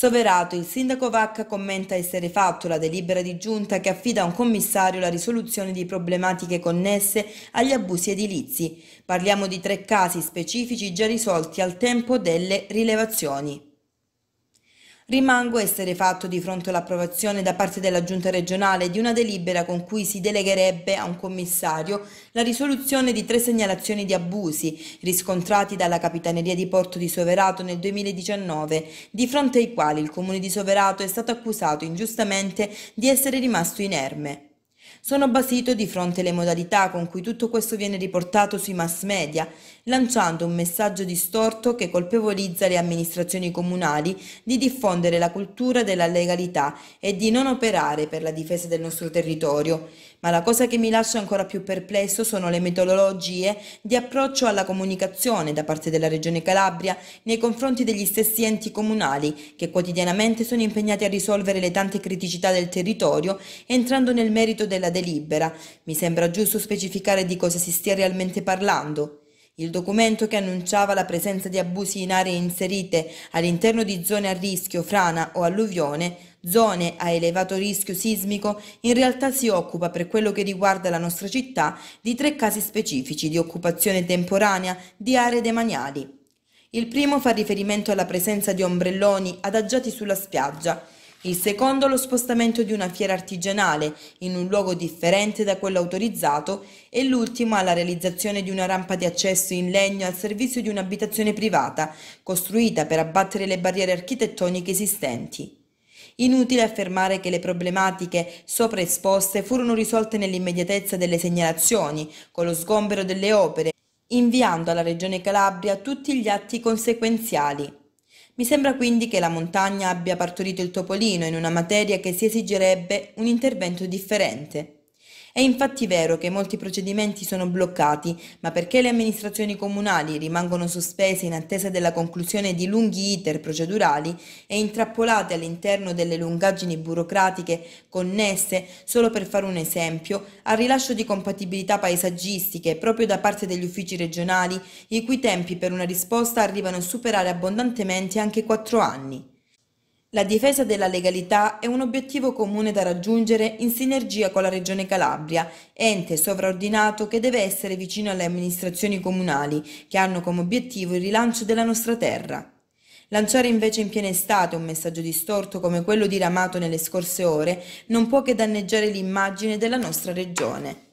Soverato, il sindaco Vacca commenta essere fatto la delibera di giunta che affida a un commissario la risoluzione di problematiche connesse agli abusi edilizi. Parliamo di tre casi specifici già risolti al tempo delle rilevazioni. Rimango esterrefatto di fronte all'approvazione da parte della Giunta regionale di una delibera con cui si delegherebbe a un commissario la risoluzione di tre segnalazioni di abusi riscontrati dalla Capitaneria di Porto di Soverato nel 2019, di fronte ai quali il Comune di Soverato è stato accusato ingiustamente di essere rimasto inerme. Sono basito di fronte alle modalità con cui tutto questo viene riportato sui mass media, lanciando un messaggio distorto che colpevolizza le amministrazioni comunali di diffondere la cultura della legalità e di non operare per la difesa del nostro territorio. Ma la cosa che mi lascia ancora più perplesso sono le metodologie di approccio alla comunicazione da parte della Regione Calabria nei confronti degli stessi enti comunali che quotidianamente sono impegnati a risolvere le tante criticità del territorio entrando nel merito del della delibera, mi sembra giusto specificare di cosa si stia realmente parlando. Il documento che annunciava la presenza di abusi in aree inserite all'interno di zone a rischio frana o alluvione, zone a elevato rischio sismico, in realtà si occupa per quello che riguarda la nostra città di tre casi specifici di occupazione temporanea di aree demaniali. Il primo fa riferimento alla presenza di ombrelloni adagiati sulla spiaggia il secondo lo spostamento di una fiera artigianale in un luogo differente da quello autorizzato e l'ultimo alla realizzazione di una rampa di accesso in legno al servizio di un'abitazione privata, costruita per abbattere le barriere architettoniche esistenti. Inutile affermare che le problematiche sopra esposte furono risolte nell'immediatezza delle segnalazioni, con lo sgombero delle opere, inviando alla Regione Calabria tutti gli atti conseguenziali. Mi sembra quindi che la montagna abbia partorito il topolino in una materia che si esigerebbe un intervento differente, è infatti vero che molti procedimenti sono bloccati, ma perché le amministrazioni comunali rimangono sospese in attesa della conclusione di lunghi iter procedurali e intrappolate all'interno delle lungaggini burocratiche connesse, solo per fare un esempio, al rilascio di compatibilità paesaggistiche proprio da parte degli uffici regionali, i cui tempi per una risposta arrivano a superare abbondantemente anche quattro anni. La difesa della legalità è un obiettivo comune da raggiungere in sinergia con la Regione Calabria, ente sovraordinato che deve essere vicino alle amministrazioni comunali, che hanno come obiettivo il rilancio della nostra terra. Lanciare invece in piena estate un messaggio distorto come quello diramato nelle scorse ore non può che danneggiare l'immagine della nostra Regione.